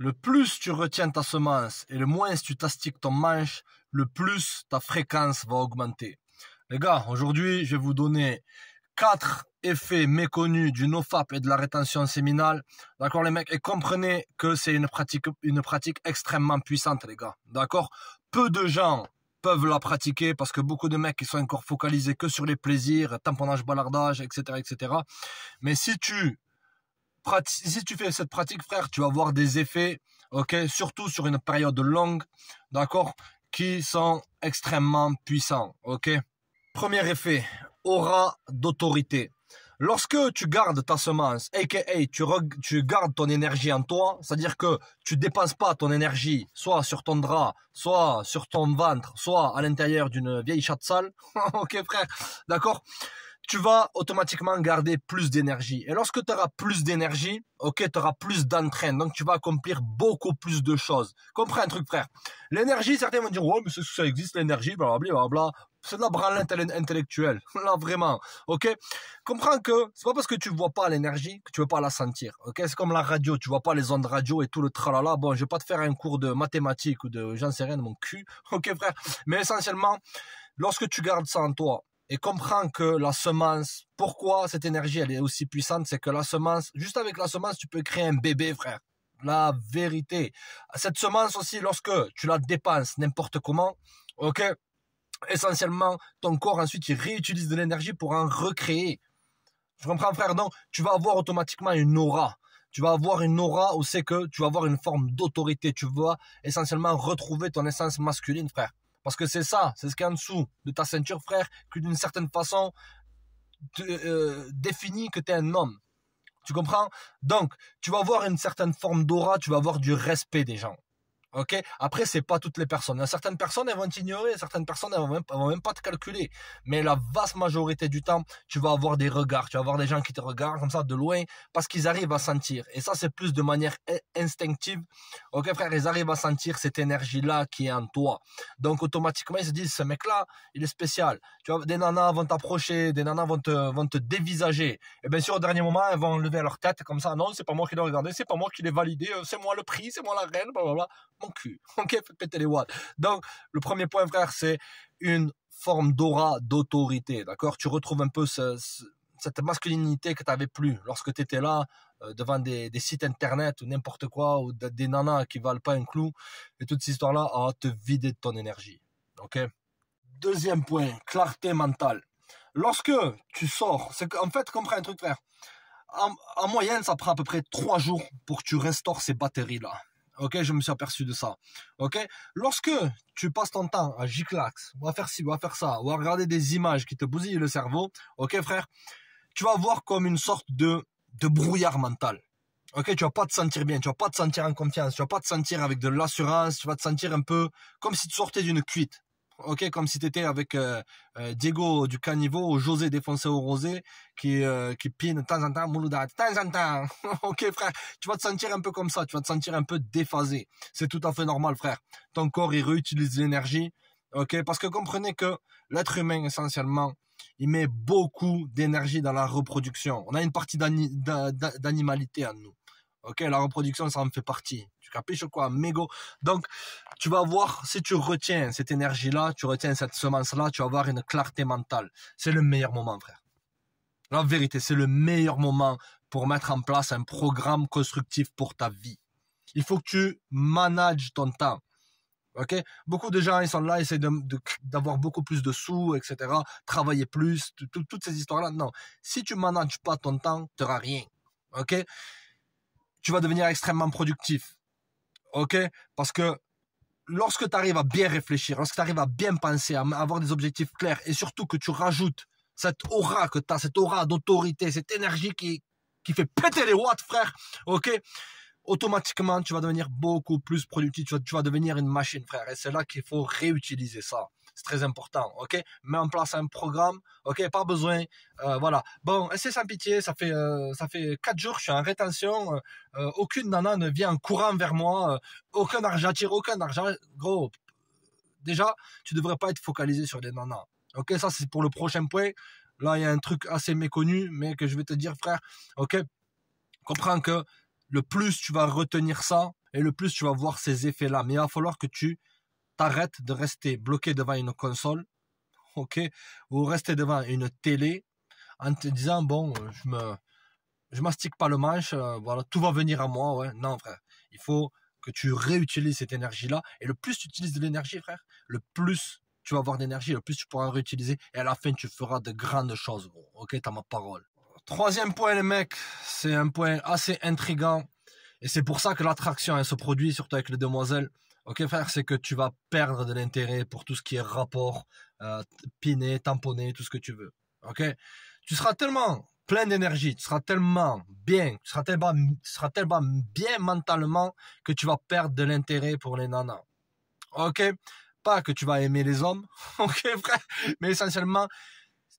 Le plus tu retiens ta semence et le moins tu t'astiques ton manche, le plus ta fréquence va augmenter. Les gars, aujourd'hui, je vais vous donner quatre effets méconnus du nofap et de la rétention séminale. D'accord, les mecs? Et comprenez que c'est une pratique, une pratique extrêmement puissante, les gars. D'accord? Peu de gens peuvent la pratiquer parce que beaucoup de mecs ils sont encore focalisés que sur les plaisirs, tamponnage, balardage, etc., etc. Mais si tu si tu fais cette pratique, frère, tu vas avoir des effets, ok, surtout sur une période longue, d'accord, qui sont extrêmement puissants, ok. Premier effet, aura d'autorité. Lorsque tu gardes ta semence, aka tu, tu gardes ton énergie en toi, c'est-à-dire que tu dépenses pas ton énergie soit sur ton drap, soit sur ton ventre, soit à l'intérieur d'une vieille chatte sale, ok frère, d'accord tu vas automatiquement garder plus d'énergie. Et lorsque tu auras plus d'énergie, ok, tu auras plus d'entraîne. Donc, tu vas accomplir beaucoup plus de choses. Comprends un truc, frère. L'énergie, certains vont dire, ouais, mais ça existe, l'énergie, blablabla, C'est de la branlette intellectuelle. Là, vraiment. Ok? Comprends que c'est pas parce que tu vois pas l'énergie que tu ne veux pas la sentir. Ok? C'est comme la radio. Tu vois pas les ondes radio et tout le tralala. Bon, je vais pas te faire un cours de mathématiques ou de j'en sais rien de mon cul. Ok, frère? Mais essentiellement, lorsque tu gardes ça en toi, et comprends que la semence, pourquoi cette énergie elle est aussi puissante, c'est que la semence, juste avec la semence, tu peux créer un bébé, frère. La vérité. Cette semence aussi, lorsque tu la dépenses n'importe comment, ok, essentiellement, ton corps ensuite il réutilise de l'énergie pour en recréer. Je comprends, frère. Donc, tu vas avoir automatiquement une aura. Tu vas avoir une aura où c'est que tu vas avoir une forme d'autorité. Tu vas essentiellement retrouver ton essence masculine, frère. Parce que c'est ça, c'est ce y en dessous de ta ceinture, frère, qui d'une certaine façon euh, définit que tu es un homme. Tu comprends Donc, tu vas avoir une certaine forme d'aura, tu vas avoir du respect des gens. Ok. Après, c'est pas toutes les personnes. Certaines personnes, elles vont t'ignorer. Certaines personnes, elles vont, même, vont même pas te calculer. Mais la vaste majorité du temps, tu vas avoir des regards. Tu vas avoir des gens qui te regardent comme ça de loin parce qu'ils arrivent à sentir. Et ça, c'est plus de manière instinctive. Ok, frère, ils arrivent à sentir cette énergie-là qui est en toi. Donc, automatiquement, ils se disent, ce mec-là, il est spécial. Tu vois, des nanas vont t'approcher, des nanas vont te, vont te dévisager. Et bien sûr, au dernier moment, elles vont lever leur tête comme ça. Non, c'est pas moi qui l'ai regardé, c'est pas moi qui l'ai validé, euh, c'est moi le prix, c'est moi la reine, blablabla mon cul. Ok, fais péter les watts. Donc, le premier point, frère, c'est une forme d'aura, d'autorité, d'accord Tu retrouves un peu cette masculinité que tu n'avais plus lorsque tu étais là euh, devant des, sites internet ou n'importe quoi, ou des nanas qui valent pas un clou, et toute cette histoire-là, à te vider de ton énergie. Ok Deuxième point, clarté mentale. Lorsque tu sors, c'est en fait, comprends un truc, frère. En, en, moyenne, ça prend à peu près trois jours pour que tu restaures ces batteries-là je me suis aperçu de ça. Ok, lorsque tu passes ton temps à giclax, ou à faire ci, ou à faire ça, ou à regarder des images qui te bousillent le cerveau, ok frère, tu vas voir comme une sorte de, de brouillard mental. Ok, tu vas pas te sentir bien, tu vas pas te sentir en confiance, tu vas pas te sentir avec de l'assurance, tu vas te sentir un peu comme si tu sortais d'une cuite ok, comme si tu étais avec euh, euh, Diego du Caniveau, José au Rosé, qui, euh, qui pine de temps en temps, de temps en temps. ok, frère, tu vas te sentir un peu comme ça, tu vas te sentir un peu déphasé. C'est tout à fait normal, frère. Ton corps, il réutilise l'énergie. Ok, parce que comprenez que l'être humain, essentiellement, il met beaucoup d'énergie dans la reproduction. On a une partie d'animalité en nous. Ok, la reproduction, ça en fait partie. Tu capiches quoi Mégo. Donc, tu vas voir, si tu retiens cette énergie-là, tu retiens cette semence-là, tu vas avoir une clarté mentale. C'est le meilleur moment, frère. La vérité, c'est le meilleur moment pour mettre en place un programme constructif pour ta vie. Il faut que tu manages ton temps. Ok Beaucoup de gens, ils sont là, ils essaient d'avoir beaucoup plus de sous, etc. Travailler plus, toutes ces histoires-là. Non. Si tu manages pas ton temps, tu n'auras rien. Ok tu vas devenir extrêmement productif. OK Parce que lorsque tu arrives à bien réfléchir, lorsque tu arrives à bien penser, à avoir des objectifs clairs et surtout que tu rajoutes cette aura que tu as, cette aura d'autorité, cette énergie qui, qui fait péter les watts, frère, OK Automatiquement, tu vas devenir beaucoup plus productif, tu vas, tu vas devenir une machine, frère. Et c'est là qu'il faut réutiliser ça c'est très important, ok Mets en place un programme, ok Pas besoin, euh, voilà. Bon, c'est sans pitié, ça fait euh, ça fait quatre jours que je suis en rétention, euh, aucune nana ne vient en courant vers moi, aucun argent, aucun argent, gros. Déjà, tu devrais pas être focalisé sur les nanas, ok Ça c'est pour le prochain point. Là, il y a un truc assez méconnu, mais que je vais te dire, frère, ok Comprends que le plus tu vas retenir ça, et le plus tu vas voir ces effets-là. Mais il va falloir que tu t'arrêtes de rester bloqué devant une console, ok, ou rester devant une télé en te disant bon, je me, je mastique pas le manche, euh, voilà, tout va venir à moi, ouais. Non, frère, il faut que tu réutilises cette énergie-là. Et le plus tu utilises de l'énergie, frère, le plus tu vas avoir d'énergie, le plus tu pourras réutiliser. Et à la fin, tu feras de grandes choses, bon, Ok, t'as ma parole. Troisième point, les mecs, c'est un point assez intrigant. Et c'est pour ça que l'attraction, elle se produit, surtout avec les demoiselles. Ok, frère, c'est que tu vas perdre de l'intérêt pour tout ce qui est rapport, euh, piné, tamponné, tout ce que tu veux. Ok Tu seras tellement plein d'énergie, tu seras tellement bien, tu seras tellement, tu seras tellement bien mentalement que tu vas perdre de l'intérêt pour les nanas. Ok Pas que tu vas aimer les hommes, ok frère, mais essentiellement,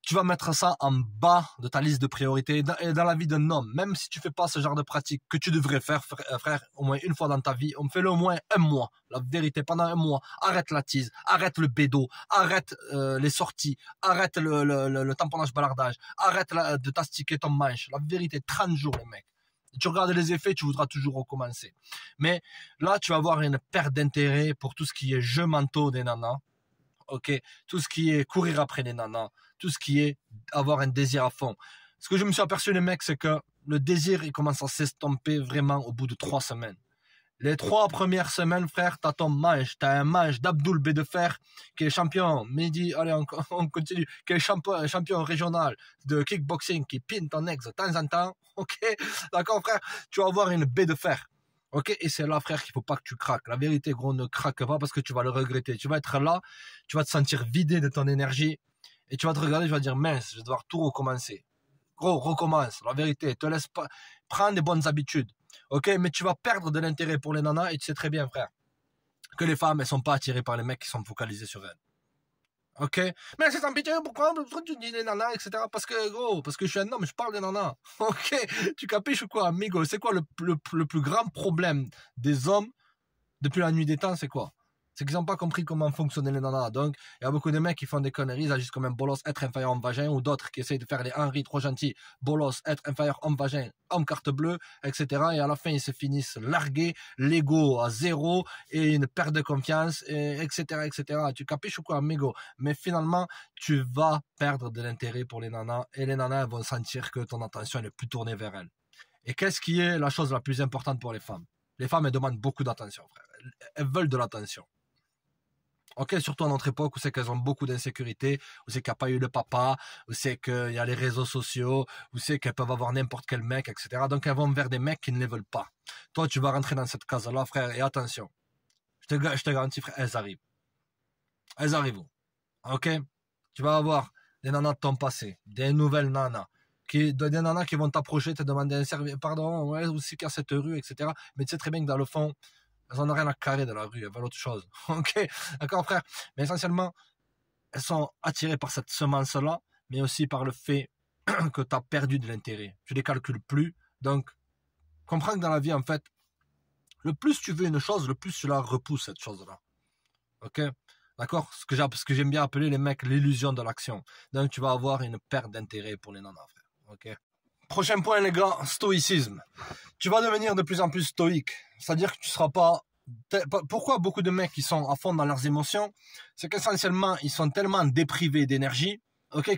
tu vas mettre ça en bas de ta liste de priorités dans la vie d'un homme, même si tu fais pas ce genre de pratique que tu devrais faire, euh, frère, au moins une fois dans ta vie, on fait le au moins un mois. La vérité, pendant un mois, arrête la tise, arrête le bédo, arrête euh, les sorties, arrête le, le, le, tamponnage balardage, arrête de t'astiquer ton manche. La vérité, 30 jours, les mecs. Tu regardes les effets, tu voudras toujours recommencer. Mais là, tu vas avoir une perte d'intérêt pour tout ce qui est jeu manteau des nanas. Ok, tout ce qui est courir après les nanas, tout ce qui est avoir un désir à fond. Ce que je me suis aperçu, les mecs, c'est que le désir, il commence à s'estomper vraiment au bout de trois semaines. Les trois premières semaines, frère, t'as ton match, t'as un match d'Abdoul fer qui est champion, midi allez, on, on, continue, qui est champion, régional de kickboxing, qui pine ton ex de temps en temps, ok? D'accord, frère? Tu vas avoir une fer. Ok, et c'est là, frère, qu'il faut pas que tu craques. La vérité, gros, ne craque pas parce que tu vas le regretter. Tu vas être là, tu vas te sentir vidé de ton énergie, et tu vas te regarder, tu vas dire mince, je vais devoir tout recommencer. Gros, recommence, la vérité, te laisse pas. Prends des bonnes habitudes. Ok, mais tu vas perdre de l'intérêt pour les nanas et tu sais très bien, frère, que les femmes, elles sont pas attirées par les mecs qui sont focalisés sur elles. Ok Mais c'est pitié, pourquoi, tu dis les nanas, etc. Parce que, gros, parce que je suis un homme, je parle des nanas. Ok Tu capiches ou quoi, amigo C'est quoi le plus grand problème des hommes depuis la nuit des temps C'est quoi c'est qu'ils n'ont pas compris comment fonctionner les nanas. Donc, il y a beaucoup de mecs qui font des conneries, ils agissent comme un bolos, être inférieur en vagin, ou d'autres qui essayent de faire les Henri trop gentils, bolos, être inférieur en vagin, homme carte bleue, etc. Et à la fin, ils se finissent largués, l'ego à zéro, et une perte de confiance, etc., etc. Tu capiches ou quoi, amigo Mais finalement, tu vas perdre de l'intérêt pour les nanas, et les nanas vont sentir que ton attention n'est plus tournée vers elles. Et qu'est-ce qui est la chose la plus importante pour les femmes? Les femmes, elles demandent beaucoup d'attention, frère. Elles veulent de l'attention. Ok, surtout à notre époque où c'est qu'elles ont beaucoup d'insécurité, où c'est qu'il n'y a pas eu le papa, où c'est qu'il y a les réseaux sociaux, où c'est qu'elles peuvent avoir n'importe quel mec, etc. Donc elles vont vers des mecs qui ne les veulent pas. Toi, tu vas rentrer dans cette case-là, frère, et attention. Je te, je te garantis, frère, elles arrivent. Elles arrivent. Ok Tu vas avoir des nanas de ton passé, des nouvelles nanas, qui, des nanas qui vont t'approcher, te demander un service, pardon, ouais, aussi qu'à cette rue, etc. Mais tu sais très bien que dans le fond, elles en rien à carrer de la rue, elles veulent autre chose. ok D'accord, frère Mais essentiellement, elles sont attirées par cette semence-là, mais aussi par le fait que tu as perdu de l'intérêt. Tu les calcules plus. Donc, comprends que dans la vie, en fait, le plus tu veux une chose, le plus tu la repousses, cette chose-là. Ok D'accord Ce que j'aime bien appeler les mecs l'illusion de l'action. Donc, tu vas avoir une perte d'intérêt pour les nanas, frère. Ok Prochain point, les gars, stoïcisme. Tu vas devenir de plus en plus stoïque. C'est-à-dire que tu ne seras pas. Pourquoi beaucoup de mecs qui sont à fond dans leurs émotions C'est qu'essentiellement, ils sont tellement déprivés d'énergie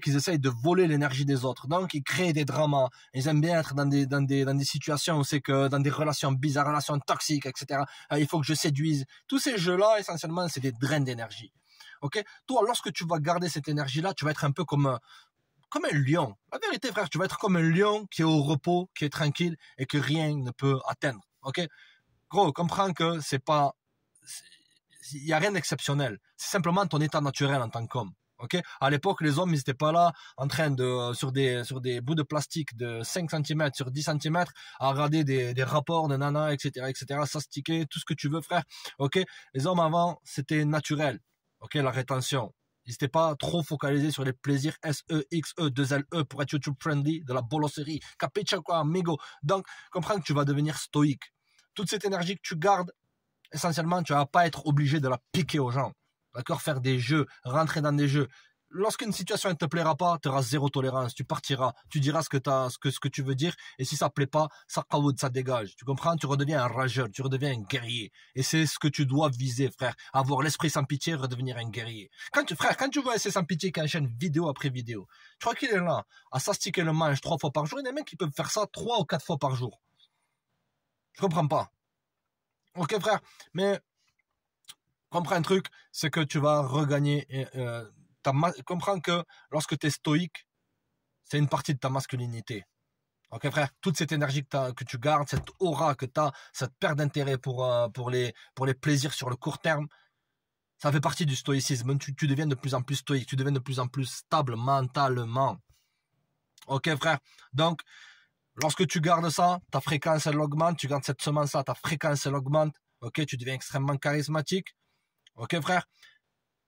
qu'ils essayent de voler l'énergie des autres. Donc, ils créent des dramas. Ils aiment bien être dans des, situations où c'est que, dans des relations bizarres, relations toxiques, etc. Euh, il faut que je séduise. Tous ces jeux-là, essentiellement, c'est des drains d'énergie. Ok? Toi, lorsque tu vas garder cette énergie-là, tu vas être un peu comme, euh, comme un lion. La vérité, frère, tu vas être comme un lion qui est au repos, qui est tranquille et que rien ne peut atteindre. Ok Gros, comprends que c'est pas, il y a rien d'exceptionnel. C'est simplement ton état naturel en tant qu'homme. Ok À l'époque, les hommes, ils pas là en train de euh, sur des sur des bouts de plastique de 5 cm sur 10 cm à regarder des, rapports de nana, etc., etc. S'astiquer, tout ce que tu veux, frère. Ok Les hommes avant, c'était naturel. Ok La rétention, N'hésitez pas trop focalisé sur les plaisirs S-E-X-E-2-L-E e e pour être YouTube friendly, de la bolosserie, capiche quoi, amigo. Donc, comprends que tu vas devenir stoïque. Toute cette énergie que tu gardes, essentiellement, tu vas pas être obligé de la piquer aux gens. D'accord Faire des jeux, rentrer dans des jeux lorsqu'une situation ne te plaira pas, tu auras zéro tolérance, tu partiras, tu diras ce que, as, ce que, tu veux dire, et si ça ne plaît pas, ça ça dégage. Tu comprends Tu redeviens un rageur, tu redeviens un guerrier. Et c'est ce que tu dois viser, frère. Avoir l'esprit sans pitié, redevenir un guerrier. Quand tu, frère, quand tu vois ces sans pitié qui enchaîne vidéo après vidéo, tu crois qu'il est là à s'astiquer le manche trois fois par jour. Il y a des mecs qui peuvent faire ça trois ou quatre fois par jour. Je comprends pas. Ok, frère, mais comprends un truc, c'est que tu vas regagner. Euh, euh, comprends que lorsque tu es stoïque, c'est une partie de ta masculinité. Ok frère, toute cette énergie que, tu gardes, cette aura que tu as, cette perte d'intérêt pour, euh, pour, les, pour les plaisirs sur le court terme, ça fait partie du stoïcisme. Tu, tu deviens de plus en plus stoïque, tu deviens de plus en plus stable mentalement. Ok frère, donc lorsque tu gardes ça, ta fréquence elle augmente, tu gardes cette semence là, ta fréquence elle augmente, ok, tu deviens extrêmement charismatique. Ok frère,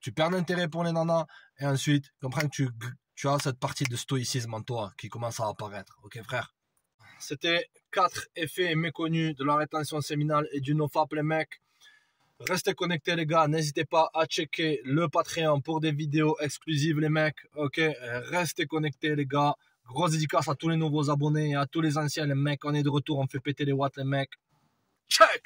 tu perds l'intérêt pour les nanas, et ensuite, comprends que tu, tu as cette partie de stoïcisme en toi qui commence à apparaître. Ok, frère C'était quatre effets méconnus de la rétention séminale et du nofap, les mecs. Restez connectés, les gars. N'hésitez pas à checker le Patreon pour des vidéos exclusives, les mecs. Ok, restez connectés, les gars. Grosse dédicace à tous les nouveaux abonnés et à tous les anciens, les mecs. On est de retour, on fait péter les watts, les mecs. Check!